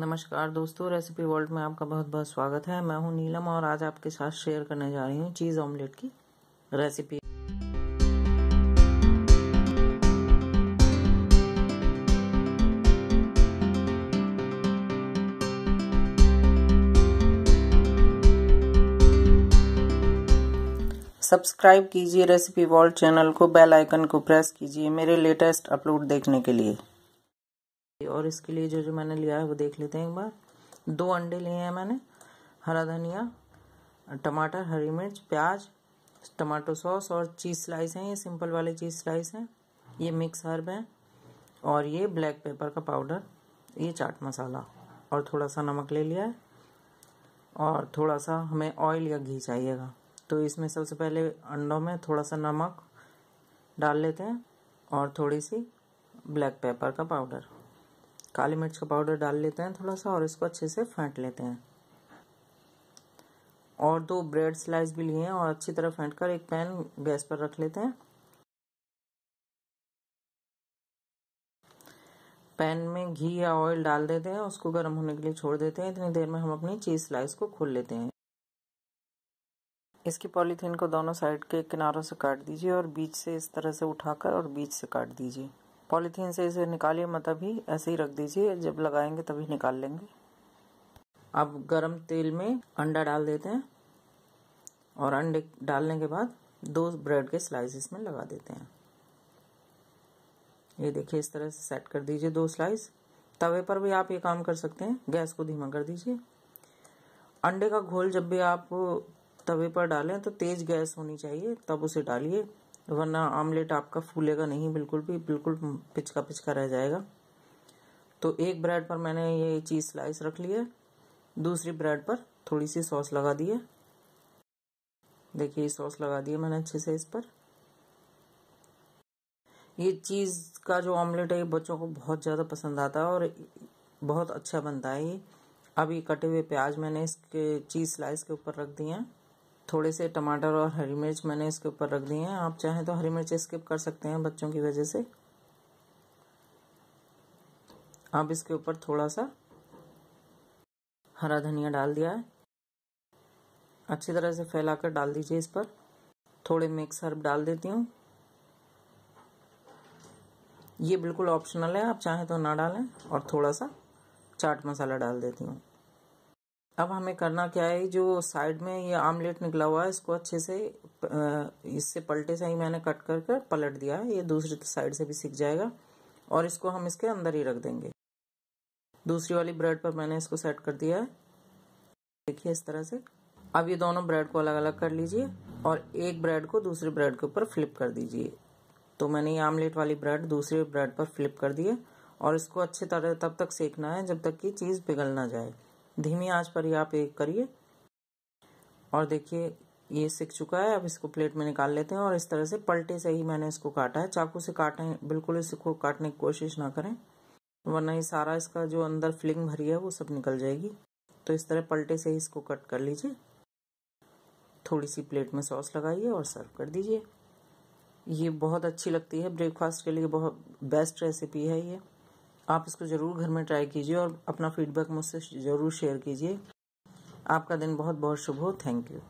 नमस्कार दोस्तों recipe world में आपका बहुत बहुत स्वागत है मैं हूं नीलम और आज आपके साथ शेयर करने जा रही हूं चीज़ ऑमलेट की रेसिपी सब्सक्राइब कीजिए रेसिपी वर्ल्ड चैनल को बेल आइकन को प्रेस कीजिए मेरे लेटेस्ट अपलोड देखने के लिए और इसके लिए जो जो मैंने लिया है वो देख लेते हैं एक बार दो अंडे लिए हैं मैंने हरा धनिया टमाटर हरी मिर्च प्याज टमाटो सॉस और चीज़ स्लाइस हैं ये सिंपल वाले चीज़ स्लाइस हैं ये मिक्स हर्ब हैं और ये ब्लैक पेपर का पाउडर ये चाट मसाला और थोड़ा सा नमक ले लिया है और थोड़ा सा हमें ऑयल या घी चाहिएगा तो इसमें सबसे पहले अंडों में थोड़ा सा नमक डाल लेते हैं और थोड़ी सी ब्लैक पेपर का पाउडर काली मिर्च का पाउडर डाल लेते हैं थोड़ा सा और इसको अच्छे से फेंट लेते हैं और दो ब्रेड स्लाइस भी लिए हैं और अच्छी तरह फेंट कर एक पैन गैस पर रख लेते हैं पैन में घी या ऑयल डाल देते हैं उसको गर्म होने के लिए छोड़ देते हैं इतनी देर में हम अपनी चीज़ स्लाइस को खोल लेते हैं इसकी पॉलीथीन को दोनों साइड के किनारों से काट दीजिए और बीच से इस तरह से उठाकर और बीच से काट दीजिए पॉलीथीन से इसे निकालिए मत अभी ऐसे ही रख दीजिए जब लगाएंगे तभी निकाल लेंगे अब गरम तेल में अंडा डाल देते हैं और अंडे डालने के बाद दो ब्रेड के स्लाइस इसमें लगा देते हैं ये देखिए इस तरह से सेट कर दीजिए दो स्लाइस तवे पर भी आप ये काम कर सकते हैं गैस को धीमा कर दीजिए अंडे का घोल जब भी आप तवे पर डालें तो तेज गैस होनी चाहिए तब उसे डालिए वरना आमलेट आपका फूलेगा नहीं बिल्कुल भी बिल्कुल पिचका पिचका रह जाएगा तो एक ब्रेड पर मैंने ये चीज़ स्लाइस रख ली है दूसरी ब्रेड पर थोड़ी सी सॉस लगा दी है देखिए सॉस लगा दी है मैंने अच्छे से इस पर ये चीज़ का जो ऑमलेट है ये बच्चों को बहुत ज़्यादा पसंद आता है और बहुत अच्छा बनता है ये अब ये कटे हुए प्याज मैंने इसके चीज़ स्लाइस के ऊपर रख दिए हैं थोड़े से टमाटर और हरी मिर्च मैंने इसके ऊपर रख दिए हैं आप चाहें तो हरी मिर्च स्किप कर सकते हैं बच्चों की वजह से आप इसके ऊपर थोड़ा सा हरा धनिया डाल दिया है अच्छी तरह से फैलाकर डाल दीजिए इस पर थोड़े मिक्स हर्ब डाल देती हूँ ये बिल्कुल ऑप्शनल है आप चाहें तो ना डालें और थोड़ा सा चाट मसाला डाल देती हूँ अब हमें करना क्या है जो साइड में ये आमलेट निकला हुआ है इसको अच्छे से इससे पलटे से ही मैंने कट कर कर पलट दिया है ये दूसरी साइड से भी सीख जाएगा और इसको हम इसके अंदर ही रख देंगे दूसरी वाली ब्रेड पर मैंने इसको सेट कर दिया है देखिए इस तरह से अब ये दोनों ब्रेड को अलग अलग कर लीजिए और एक ब्रेड को दूसरे ब्रेड के ऊपर फ्लिप कर दीजिए तो मैंने ये आमलेट वाली ब्रेड दूसरे ब्रेड पर फ्लिप कर दी है और इसको अच्छे तरह तब तक सेकना है जब तक कि चीज़ पिघल ना जाए धीमी आंच पर ही आप एक करिए और देखिए ये सिक चुका है अब इसको प्लेट में निकाल लेते हैं और इस तरह से पलटे से ही मैंने इसको काटा है चाकू से काटें बिल्कुल इसको काटने की कोशिश ना करें वरना ये सारा इसका जो अंदर फिलिंग भरी है वो सब निकल जाएगी तो इस तरह पलटे से ही इसको कट कर लीजिए थोड़ी सी प्लेट में सॉस लगाइए और सर्व कर दीजिए ये बहुत अच्छी लगती है ब्रेकफास्ट के लिए बहुत बेस्ट रेसिपी है ये आप इसको ज़रूर घर में ट्राई कीजिए और अपना फीडबैक मुझसे ज़रूर शेयर कीजिए आपका दिन बहुत बहुत शुभ हो थैंक यू